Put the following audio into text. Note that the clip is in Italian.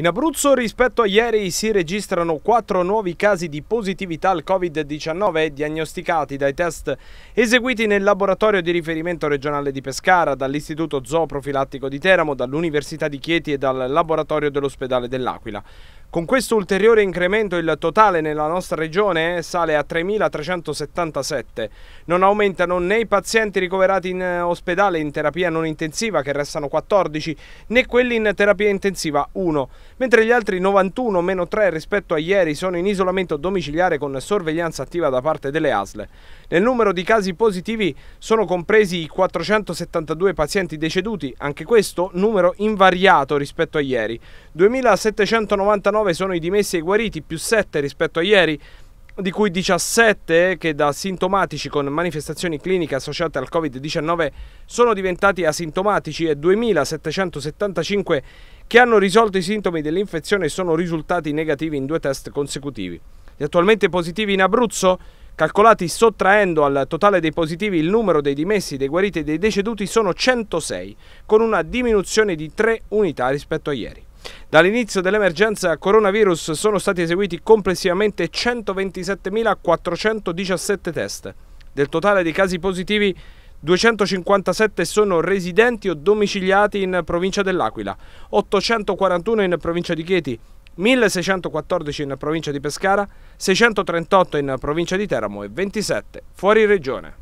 In Abruzzo rispetto a ieri si registrano quattro nuovi casi di positività al Covid-19 diagnosticati dai test eseguiti nel laboratorio di riferimento regionale di Pescara, dall'Istituto Zooprofilattico di Teramo, dall'Università di Chieti e dal laboratorio dell'ospedale dell'Aquila. Con questo ulteriore incremento il totale nella nostra regione eh, sale a 3.377. Non aumentano né i pazienti ricoverati in eh, ospedale in terapia non intensiva, che restano 14, né quelli in terapia intensiva 1, mentre gli altri 91, meno 3 rispetto a ieri, sono in isolamento domiciliare con sorveglianza attiva da parte delle ASLE. Nel numero di casi positivi sono compresi i 472 pazienti deceduti, anche questo numero invariato rispetto a ieri. 2.799 19 sono i dimessi e i guariti, più 7 rispetto a ieri, di cui 17 che da sintomatici con manifestazioni cliniche associate al Covid-19 sono diventati asintomatici e 2775 che hanno risolto i sintomi dell'infezione e sono risultati negativi in due test consecutivi. Gli attualmente positivi in Abruzzo, calcolati sottraendo al totale dei positivi il numero dei dimessi, dei guariti e dei deceduti, sono 106, con una diminuzione di 3 unità rispetto a ieri. Dall'inizio dell'emergenza coronavirus sono stati eseguiti complessivamente 127.417 test. Del totale dei casi positivi 257 sono residenti o domiciliati in provincia dell'Aquila, 841 in provincia di Chieti, 1614 in provincia di Pescara, 638 in provincia di Teramo e 27 fuori regione.